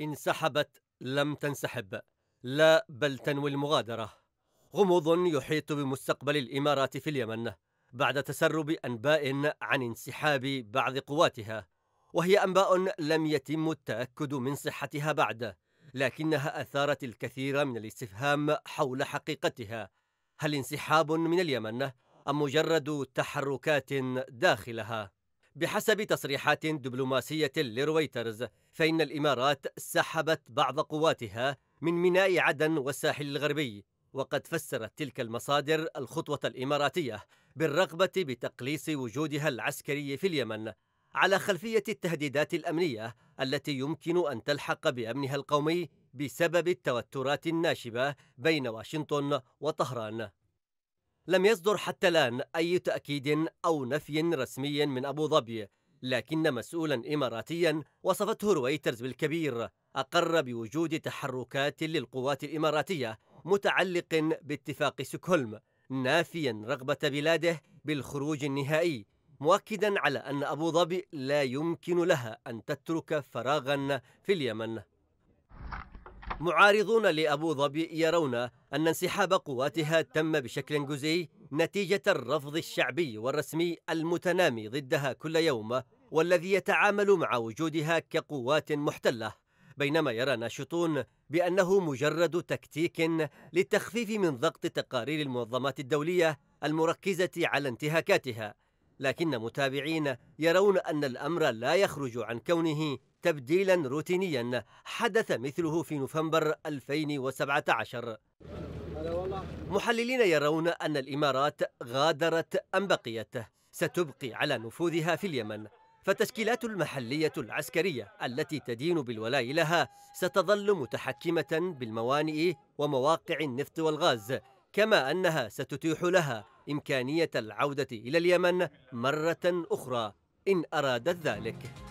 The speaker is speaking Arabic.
انسحبت لم تنسحب لا بل تنوي المغادرة غموض يحيط بمستقبل الإمارات في اليمن بعد تسرب أنباء عن انسحاب بعض قواتها وهي أنباء لم يتم التأكد من صحتها بعد لكنها أثارت الكثير من الاستفهام حول حقيقتها هل انسحاب من اليمن أم مجرد تحركات داخلها؟ بحسب تصريحات دبلوماسية لرويترز فإن الإمارات سحبت بعض قواتها من ميناء عدن والساحل الغربي وقد فسرت تلك المصادر الخطوة الإماراتية بالرغبة بتقليص وجودها العسكري في اليمن على خلفية التهديدات الأمنية التي يمكن أن تلحق بأمنها القومي بسبب التوترات الناشبة بين واشنطن وطهران لم يصدر حتى الآن أي تأكيد أو نفي رسمي من أبو ظبي لكن مسؤولا إماراتيا وصفته رويترز بالكبير أقر بوجود تحركات للقوات الإماراتية متعلق باتفاق سكولم نافيا رغبة بلاده بالخروج النهائي مؤكدا على أن أبو ظبي لا يمكن لها أن تترك فراغا في اليمن معارضون لأبو ظبي يرون أن انسحاب قواتها تم بشكل جزئي نتيجة الرفض الشعبي والرسمي المتنامي ضدها كل يوم والذي يتعامل مع وجودها كقوات محتلة بينما يرى ناشطون بأنه مجرد تكتيك للتخفيف من ضغط تقارير المنظمات الدولية المركزة على انتهاكاتها لكن متابعين يرون أن الأمر لا يخرج عن كونه تبديلا روتينيا حدث مثله في نوفمبر 2017 محللين يرون أن الإمارات غادرت أم بقيت ستبقي على نفوذها في اليمن فالتشكيلات المحلية العسكرية التي تدين بالولاء لها ستظل متحكمة بالموانئ ومواقع النفط والغاز كما أنها ستتيح لها إمكانية العودة إلى اليمن مرة أخرى إن أرادت ذلك